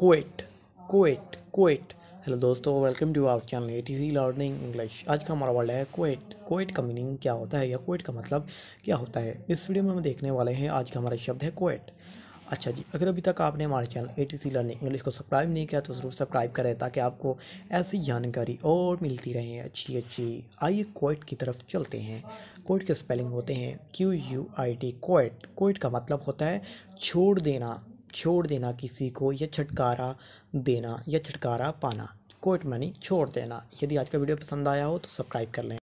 coat quote quote hello दोस्तों welcome to our channel A T C learning English आज का हमारा word है कोट कोट का मीनिंग क्या होता है या कोट का मतलब क्या होता है इस वीडियो में हम देखने वाले हैं आज का हमारा शब्द है कोट अच्छा जी अगर अभी तक आपने हमारे channel A T C learning English को सब्सक्राइब नहीं किया तो ज़रूर सब्सक्राइब करें ताकि आपको ऐसी जानकारी और मिलती रहे अच्छी अच्छी आइए कोट की तरफ चलते हैं कोट के स्पेलिंग होते हैं Q U I T quote quote का मतलब होता है छोड़ देना छोड़ देना किसी को या छुटकारा देना या छुटकारा पाना कोर्ट मनी छोड़ देना यदि आज का वीडियो पसंद आया हो तो सब्सक्राइब कर लें